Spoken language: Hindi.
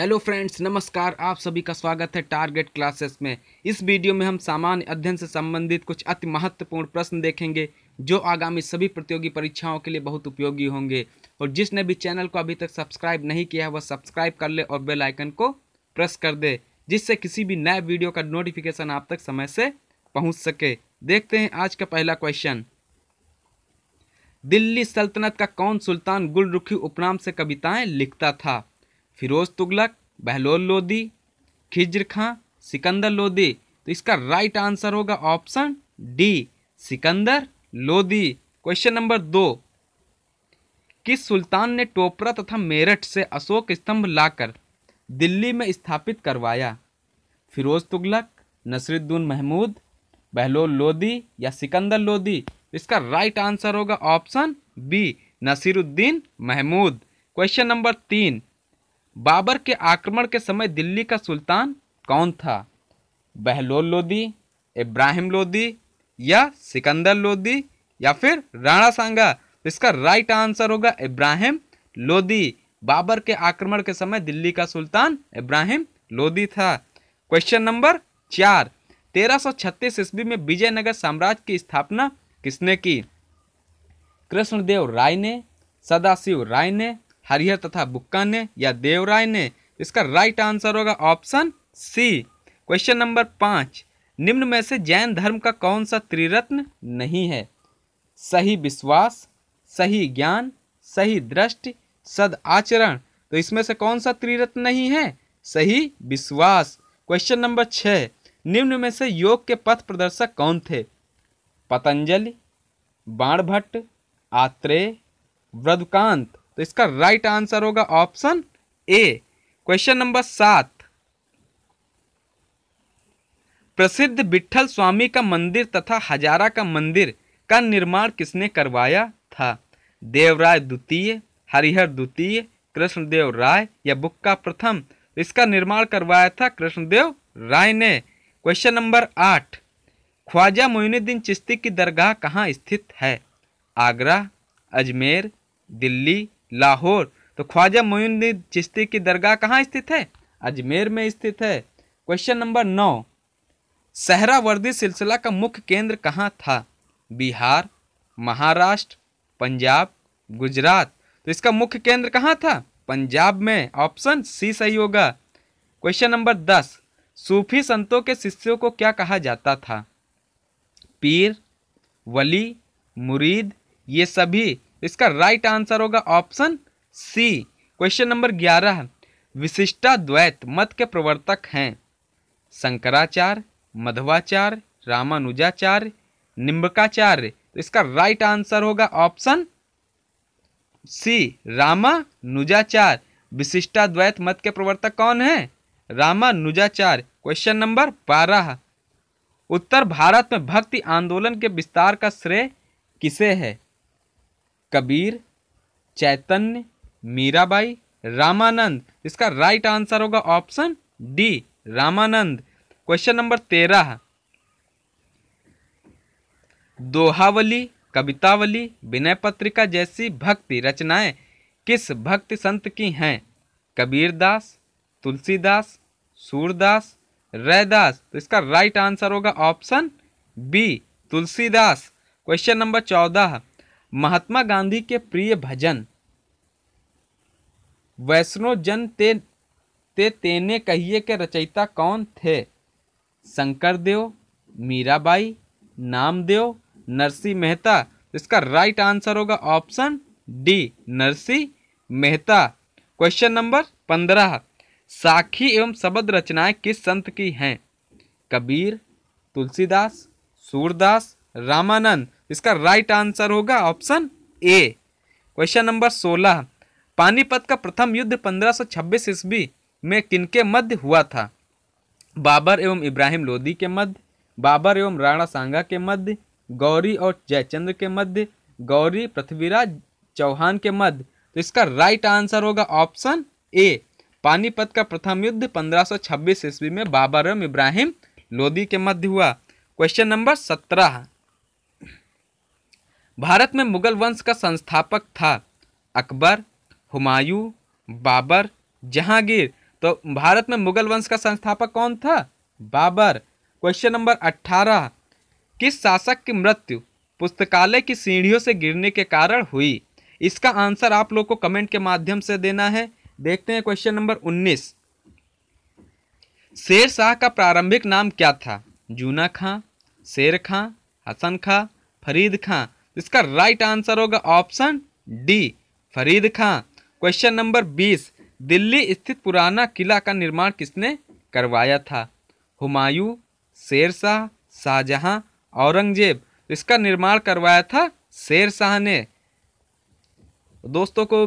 हेलो फ्रेंड्स नमस्कार आप सभी का स्वागत है टारगेट क्लासेस में इस वीडियो में हम सामान्य अध्ययन से संबंधित कुछ अति महत्वपूर्ण प्रश्न देखेंगे जो आगामी सभी प्रतियोगी परीक्षाओं के लिए बहुत उपयोगी होंगे और जिसने भी चैनल को अभी तक सब्सक्राइब नहीं किया है वह सब्सक्राइब कर ले और बेल आइकन को प्रेस कर दे जिससे किसी भी नए वीडियो का नोटिफिकेशन आप तक समय से पहुँच सके देखते हैं आज का पहला क्वेश्चन दिल्ली सल्तनत का कौन सुल्तान गुलरुखी उपनाम से कविताएँ लिखता था फिरोज तुगलक बहलोल लोदी खिजर खां सिकंदर लोदी तो इसका राइट आंसर होगा option D Sikandar Lodi question number दो किस सुल्तान ने टोपरा तथा मेरठ से अशोक स्तंभ लाकर दिल्ली में स्थापित करवाया फिरोज तुगलक नसरुद्दीन महमूद बहलोल लोदी या सिकंदर लोदी तो इसका राइट आंसर होगा option B Nasiruddin Mahmud question number तीन बाबर के आक्रमण के समय दिल्ली का सुल्तान कौन था बहलोल लोदी इब्राहिम लोदी या सिकंदर लोदी या फिर राणा सांगा तो इसका राइट आंसर होगा इब्राहिम लोदी बाबर के आक्रमण के समय दिल्ली का सुल्तान इब्राहिम लोदी था क्वेश्चन नंबर चार तेरह सौ छत्तीस ईस्वी में विजयनगर साम्राज्य की स्थापना किसने की कृष्णदेव राय ने सदाशिव राय ने हरिहर तथा बुक्का ने या देवराय ने इसका राइट आंसर होगा ऑप्शन सी क्वेश्चन नंबर पाँच निम्न में से जैन धर्म का कौन सा त्रिरत्न नहीं है सही विश्वास सही ज्ञान सही दृष्टि सद आचरण तो इसमें से कौन सा त्रिरत्न नहीं है सही विश्वास क्वेश्चन नंबर छः निम्न में से योग के पथ प्रदर्शक कौन थे पतंजलि बाणभट्ट आत्रेय व्रदकांत तो इसका राइट आंसर होगा ऑप्शन ए क्वेश्चन नंबर सात प्रसिद्ध बिठल स्वामी का मंदिर तथा हजारा का मंदिर का निर्माण किसने करवाया था देवराय द्वितीय हरिहर द्वितीय कृष्णदेव राय या बुक्का प्रथम तो इसका निर्माण करवाया था कृष्णदेव राय ने क्वेश्चन नंबर आठ ख्वाजा मोइनुद्दीन चिश्ती की दरगाह कहाँ स्थित है आगरा अजमेर दिल्ली लाहौर तो ख्वाजा मोइनुद्दीन चिश्ती की दरगाह कहाँ स्थित है अजमेर में स्थित है क्वेश्चन नंबर नौ सहरावर्दी सिलसिला का मुख्य केंद्र कहाँ था बिहार महाराष्ट्र पंजाब गुजरात तो इसका मुख्य केंद्र कहाँ था पंजाब में ऑप्शन सी सही होगा क्वेश्चन नंबर दस सूफी संतों के शिष्यों को क्या कहा जाता था पीर वली मुरीद ये सभी इसका राइट आंसर होगा ऑप्शन सी क्वेश्चन नंबर ग्यारह विशिष्टा द्वैत मत के प्रवर्तक हैं शंकराचार्य मध्वाचार्य रामानुजाचार्य निम्बकाचार्य तो इसका राइट आंसर होगा option C Ramanujacharya Vishishtadvaita मत के प्रवर्तक कौन है रामानुजाचार्य क्वेश्चन नंबर बारह उत्तर भारत में भक्ति आंदोलन के विस्तार का श्रेय किसे है कबीर चैतन्य मीराबाई रामानंद इसका राइट आंसर होगा option D Ramanand question number तेरह दोहावली कवितावली विनय पत्रिका जैसी भक्ति रचनाएं किस भक्ति संत की हैं कबीरदास तुलसीदास सूरदास रैदास तो इसका राइट आंसर होगा option B Tulsidas question number चौदह महात्मा गांधी के प्रिय भजन वैष्णो जन ते, ते तेने कहिए के रचयिता कौन थे शंकर देव मीराबाई नामदेव नरसी मेहता इसका राइट आंसर होगा option D Narsi Mehta question number पंद्रह साखी एवं शब्द रचनाएं किस संत की हैं कबीर तुलसीदास सूरदास रामानंद इसका राइट आंसर होगा ऑप्शन ए क्वेश्चन नंबर सोलह पानीपत का प्रथम युद्ध 1526 ईस्वी में किनके मध्य हुआ था बाबर एवं इब्राहिम लोदी के मध्य बाबर एवं राणा सांगा के मध्य गौरी और जयचंद्र के मध्य गौरी पृथ्वीराज चौहान के मध्य तो इसका राइट आंसर होगा ऑप्शन ए पानीपत का प्रथम युद्ध 1526 ईस्वी में बाबर एवं इब्राहिम लोदी के मध्य हुआ क्वेश्चन नंबर सत्रह भारत में मुगल वंश का संस्थापक था अकबर हुमायूं बाबर जहांगीर तो भारत में मुगल वंश का संस्थापक कौन था बाबर क्वेश्चन नंबर अट्ठारह किस शासक की मृत्यु पुस्तकालय की सीढ़ियों से गिरने के कारण हुई इसका आंसर आप लोग को कमेंट के माध्यम से देना है देखते हैं क्वेश्चन नंबर उन्नीस शेर शाह का प्रारंभिक नाम क्या था जूना खां शेर खां हसन खां फरीद खां इसका राइट आंसर होगा option D Farid Khan question number बीस दिल्ली स्थित पुराना किला का निर्माण किसने करवाया था हुमायूं शेरशाह शाहजहां औरंगजेब इसका निर्माण करवाया था शेरशाह ने दोस्तों को